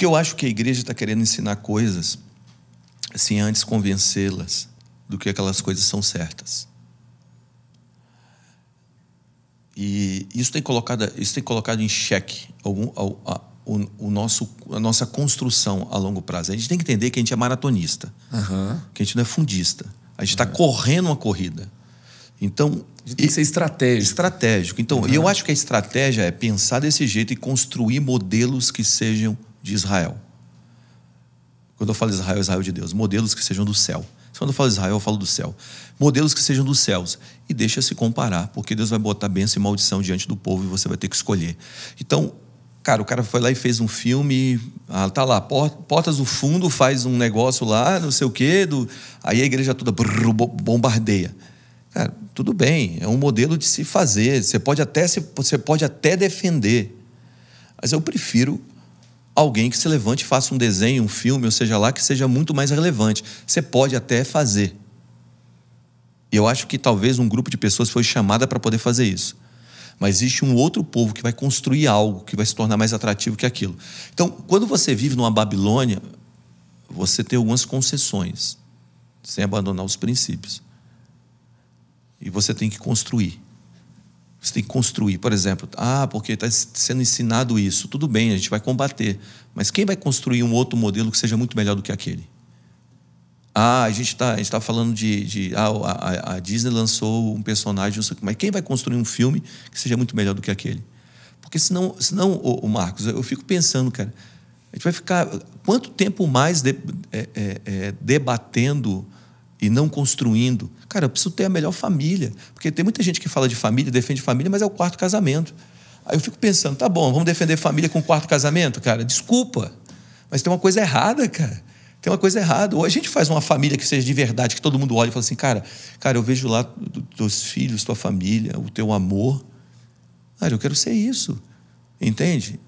Porque eu acho que a igreja está querendo ensinar coisas sem assim, antes convencê-las do que aquelas coisas são certas. E isso tem colocado, isso tem colocado em xeque algum, a, a, o, o, nosso, a nossa construção a longo prazo. A gente tem que entender que a gente é maratonista, uhum. que a gente não é fundista. A gente está uhum. correndo uma corrida. Então. A gente tem que ser estratégico. Estratégico. Então, uhum. eu acho que a estratégia é pensar desse jeito e construir modelos que sejam de Israel. Quando eu falo Israel, é Israel de Deus. Modelos que sejam do céu. Quando eu falo Israel, eu falo do céu. Modelos que sejam dos céus. E deixa-se comparar, porque Deus vai botar bênção e maldição diante do povo e você vai ter que escolher. Então, cara, o cara foi lá e fez um filme, ah, tá lá, Portas do Fundo faz um negócio lá, não sei o quê, do, aí a igreja toda brrr, bombardeia. Cara, tudo bem, é um modelo de se fazer, você pode até, se, você pode até defender. Mas eu prefiro alguém que se levante e faça um desenho, um filme, ou seja lá, que seja muito mais relevante. Você pode até fazer. Eu acho que talvez um grupo de pessoas foi chamada para poder fazer isso. Mas existe um outro povo que vai construir algo que vai se tornar mais atrativo que aquilo. Então, quando você vive numa Babilônia, você tem algumas concessões, sem abandonar os princípios. E você tem que construir. Você tem que construir, por exemplo, ah, porque está sendo ensinado isso. Tudo bem, a gente vai combater. Mas quem vai construir um outro modelo que seja muito melhor do que aquele? Ah, a gente está tá falando de. de ah, a, a, Disney lançou um personagem, não sei, mas quem vai construir um filme que seja muito melhor do que aquele? Porque senão, senão o, Marcos, eu fico pensando, cara, a gente vai ficar. Quanto tempo mais de, é, é, é, debatendo e não construindo. Cara, eu preciso ter a melhor família. Porque tem muita gente que fala de família, defende família, mas é o quarto casamento. Aí eu fico pensando, tá bom, vamos defender família com o quarto casamento? Cara, desculpa, mas tem uma coisa errada, cara. Tem uma coisa errada. Ou a gente faz uma família que seja de verdade, que todo mundo olha e fala assim, cara, cara, eu vejo lá teus filhos, tua família, o teu amor. Cara, eu quero ser isso. Entende?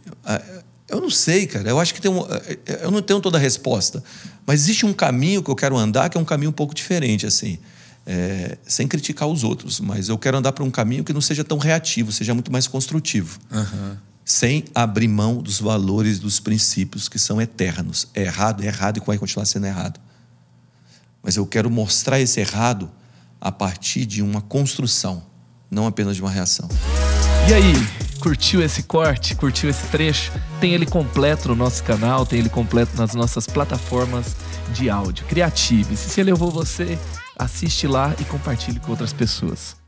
Eu não sei, cara. Eu acho que tem um, eh, eh, eu não tenho toda a resposta. Mas existe um caminho que eu quero andar que é um caminho um pouco diferente, assim. É, sem criticar os outros, mas eu quero andar para um caminho que não seja tão reativo, seja muito mais construtivo. Uhum. Sem abrir mão dos valores, dos princípios que são eternos. É errado, é errado e vai continuar sendo errado. Mas eu quero mostrar esse errado a partir de uma construção, não apenas de uma reação. E aí, curtiu esse corte, curtiu esse trecho, tem ele completo no nosso canal, tem ele completo nas nossas plataformas de áudio. Criative. Se ele levou você, assiste lá e compartilhe com outras pessoas.